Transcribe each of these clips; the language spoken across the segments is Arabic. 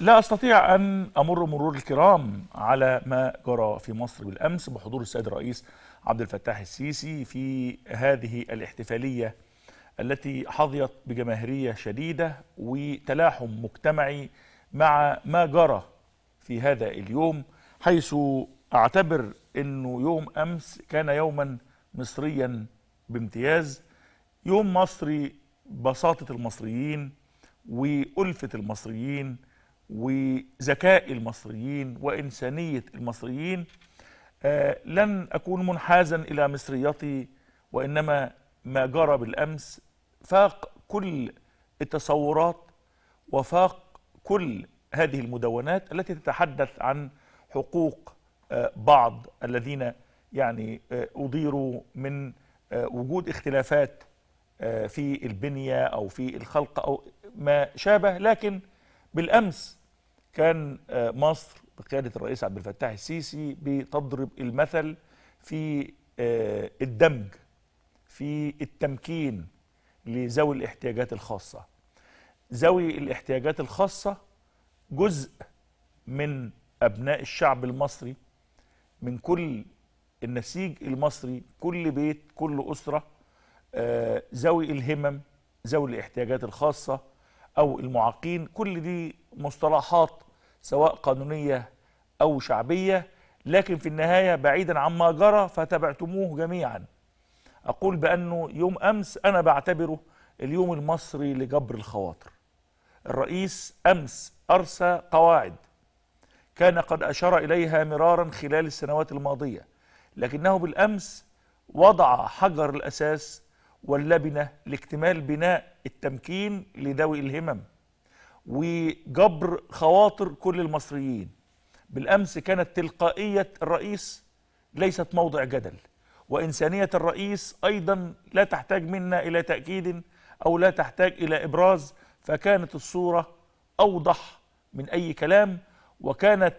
لا استطيع ان امر مرور الكرام على ما جرى في مصر بالامس بحضور السيد الرئيس عبد الفتاح السيسي في هذه الاحتفاليه التي حظيت بجماهيريه شديده وتلاحم مجتمعي مع ما جرى في هذا اليوم حيث اعتبر انه يوم امس كان يوما مصريا بامتياز يوم مصري بساطه المصريين والفه المصريين وذكاء المصريين وإنسانية المصريين آه، لن أكون منحازا إلى مصريتي وإنما ما جرى بالأمس فاق كل التصورات وفاق كل هذه المدونات التي تتحدث عن حقوق آه، بعض الذين يعني آه، أضيروا من وجود اختلافات في البنية أو في الخلق أو ما شابه لكن بالأمس كان آه، مصر بقياده الرئيس عبد الفتاح السيسي بتضرب المثل في آه، الدمج في التمكين لذوي الاحتياجات الخاصه ذوي الاحتياجات الخاصه جزء من ابناء الشعب المصري من كل النسيج المصري كل بيت كل اسره آه، ذوي الهمم ذوي الاحتياجات الخاصه او المعاقين كل دي مصطلحات سواء قانونية أو شعبية لكن في النهاية بعيدا عما جرى فتبعتموه جميعا أقول بأنه يوم أمس أنا بعتبره اليوم المصري لجبر الخواطر الرئيس أمس أرسى قواعد كان قد أشار إليها مرارا خلال السنوات الماضية لكنه بالأمس وضع حجر الأساس واللبنة لاكتمال بناء التمكين لذوي الهمم وجبر خواطر كل المصريين بالأمس كانت تلقائية الرئيس ليست موضع جدل وإنسانية الرئيس أيضا لا تحتاج منا إلى تأكيد أو لا تحتاج إلى إبراز فكانت الصورة أوضح من أي كلام وكانت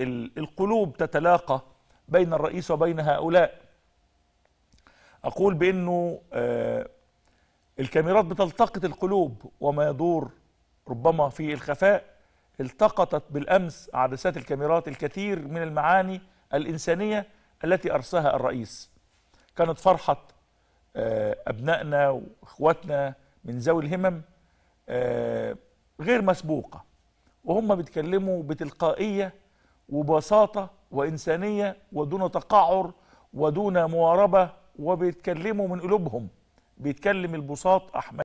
القلوب تتلاقى بين الرئيس وبين هؤلاء أقول بأنه آه، الكاميرات بتلتقط القلوب وما يدور ربما في الخفاء التقطت بالأمس عدسات الكاميرات الكثير من المعاني الإنسانية التي أرساها الرئيس كانت فرحة آه، أبنائنا وإخواتنا من ذوي الهمم آه، غير مسبوقة وهم بيتكلموا بتلقائية وبساطة وإنسانية ودون تقعر ودون مواربة وبيتكلموا من قلوبهم بيتكلم البساط أحمد